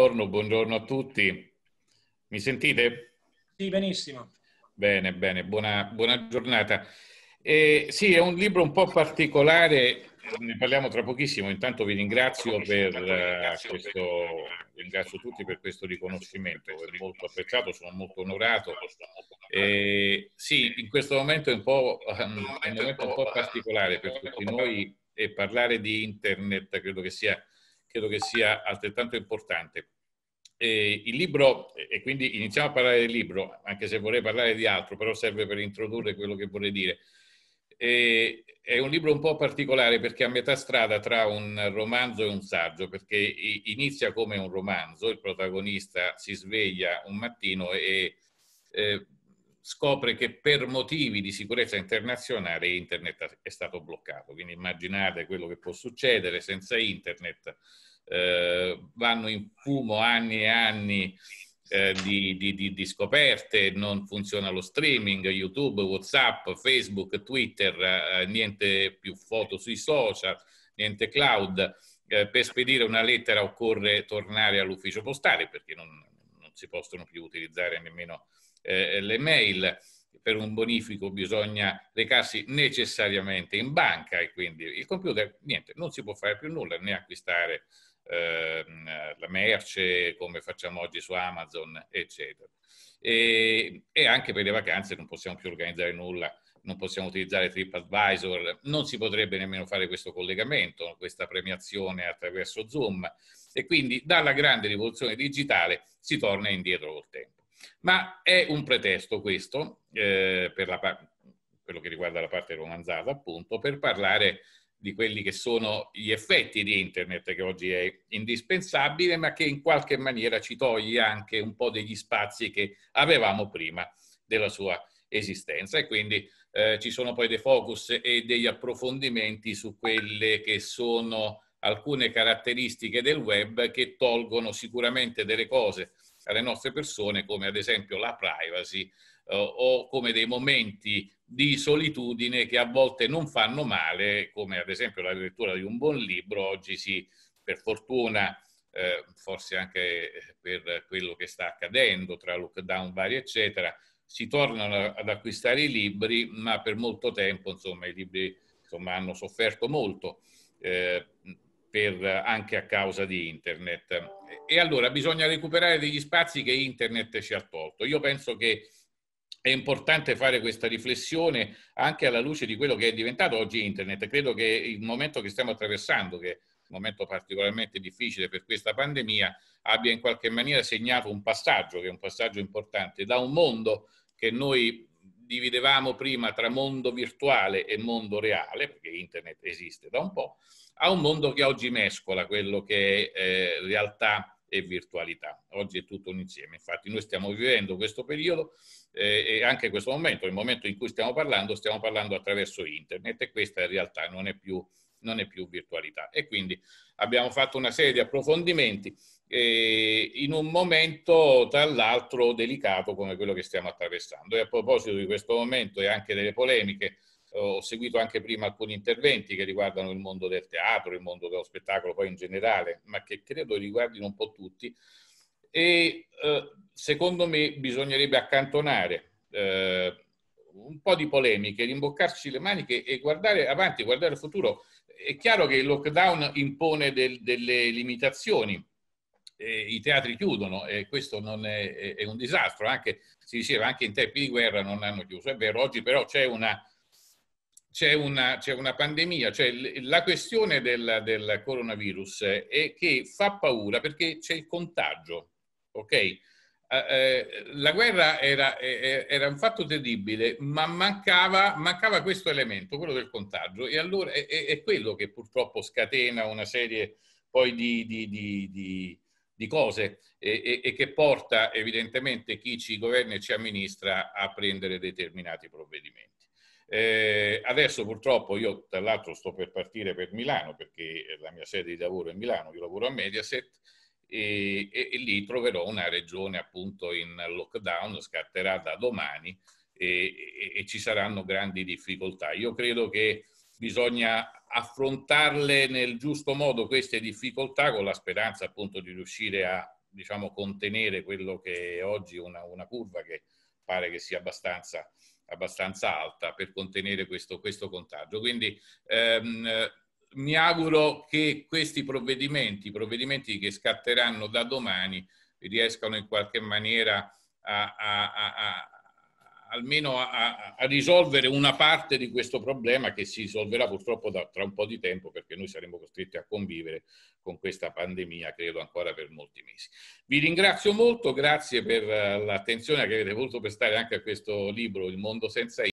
Buongiorno, buongiorno, a tutti. Mi sentite? Sì, benissimo. Bene, bene, buona, buona giornata. Eh, sì, è un libro un po' particolare, ne parliamo tra pochissimo. Intanto vi ringrazio, per, eh, questo, ringrazio tutti per questo riconoscimento, è molto apprezzato, sono molto onorato. Eh, sì, in questo momento è un, po', ehm, è un momento un po' particolare per tutti noi e parlare di internet credo che sia credo che sia altrettanto importante. Eh, il libro, e quindi iniziamo a parlare del libro, anche se vorrei parlare di altro, però serve per introdurre quello che vorrei dire. Eh, è un libro un po' particolare perché è a metà strada tra un romanzo e un saggio, perché inizia come un romanzo, il protagonista si sveglia un mattino e eh, scopre che per motivi di sicurezza internazionale internet è stato bloccato. Quindi immaginate quello che può succedere senza internet. Eh, vanno in fumo anni e anni eh, di, di, di, di, scoperte, non funziona lo streaming, YouTube, Whatsapp, Facebook, Twitter, eh, niente più foto sui social, niente cloud. Eh, per spedire una lettera occorre tornare all'ufficio postale perché non, non si possono più utilizzare nemmeno eh, eh, le mail. Per un bonifico bisogna recarsi necessariamente in banca e quindi il computer, niente, non si può fare più nulla, né acquistare eh, la merce come facciamo oggi su Amazon, eccetera. E, e anche per le vacanze non possiamo più organizzare nulla non possiamo utilizzare TripAdvisor, non si potrebbe nemmeno fare questo collegamento, questa premiazione attraverso Zoom e quindi dalla grande rivoluzione digitale si torna indietro col tempo. Ma è un pretesto questo, eh, per la, quello che riguarda la parte romanzata appunto, per parlare di quelli che sono gli effetti di internet che oggi è indispensabile ma che in qualche maniera ci toglie anche un po' degli spazi che avevamo prima della sua esistenza e quindi eh, ci sono poi dei focus e degli approfondimenti su quelle che sono alcune caratteristiche del web che tolgono sicuramente delle cose alle nostre persone, come ad esempio la privacy eh, o come dei momenti di solitudine che a volte non fanno male, come ad esempio la lettura di un buon libro. Oggi si, per fortuna, eh, forse anche per quello che sta accadendo tra lockdown vari, eccetera, si tornano ad acquistare i libri, ma per molto tempo, insomma, i libri insomma, hanno sofferto molto. Eh, per, anche a causa di internet. E allora bisogna recuperare degli spazi che internet ci ha tolto. Io penso che è importante fare questa riflessione anche alla luce di quello che è diventato oggi internet. Credo che il momento che stiamo attraversando, che è un momento particolarmente difficile per questa pandemia, abbia in qualche maniera segnato un passaggio, che è un passaggio importante, da un mondo che noi dividevamo prima tra mondo virtuale e mondo reale, perché internet esiste da un po', a un mondo che oggi mescola quello che è eh, realtà e virtualità. Oggi è tutto un insieme. Infatti noi stiamo vivendo questo periodo eh, e anche questo momento, il momento in cui stiamo parlando, stiamo parlando attraverso internet e questa è realtà non è più, non è più virtualità. E quindi abbiamo fatto una serie di approfondimenti eh, in un momento tra l'altro delicato come quello che stiamo attraversando. E a proposito di questo momento e anche delle polemiche, ho seguito anche prima alcuni interventi che riguardano il mondo del teatro, il mondo dello spettacolo poi in generale, ma che credo riguardino un po' tutti. E eh, secondo me bisognerebbe accantonare eh, un po' di polemiche, rimboccarci le maniche e guardare avanti, guardare al futuro. È chiaro che il lockdown impone del, delle limitazioni, eh, i teatri chiudono e questo è, è, un disastro, anche, si diceva anche in tempi di guerra non hanno chiuso, è vero, oggi però c'è una, c'è una, c'è una pandemia, cioè la questione del, del, coronavirus è che fa paura perché c'è il contagio, ok? Eh, eh, la guerra era, era, un fatto terribile, ma mancava, mancava, questo elemento, quello del contagio, e allora è, è quello che purtroppo scatena una serie poi di, di, di, di cose e, e, e che porta evidentemente chi ci governa e ci amministra a prendere determinati provvedimenti. Eh, adesso purtroppo io tra l'altro sto per partire per Milano perché la mia sede di lavoro è Milano, io lavoro a Mediaset e, e, e lì troverò una regione appunto in lockdown, scatterà da domani e, e ci saranno grandi difficoltà. Io credo che bisogna affrontarle nel giusto modo queste difficoltà con la speranza appunto di riuscire a diciamo, contenere quello che è oggi una, una curva che pare che sia abbastanza, abbastanza alta per contenere questo, questo contagio. Quindi ehm, mi auguro che questi provvedimenti, provvedimenti che scatteranno da domani, riescano in qualche maniera a, a, a almeno a, a, risolvere una parte di questo problema che si risolverà purtroppo da, tra un po' di tempo perché noi saremo costretti a convivere con questa pandemia, credo ancora per molti mesi. Vi ringrazio molto, grazie per eh, l'attenzione che avete voluto prestare anche a questo libro, Il mondo senza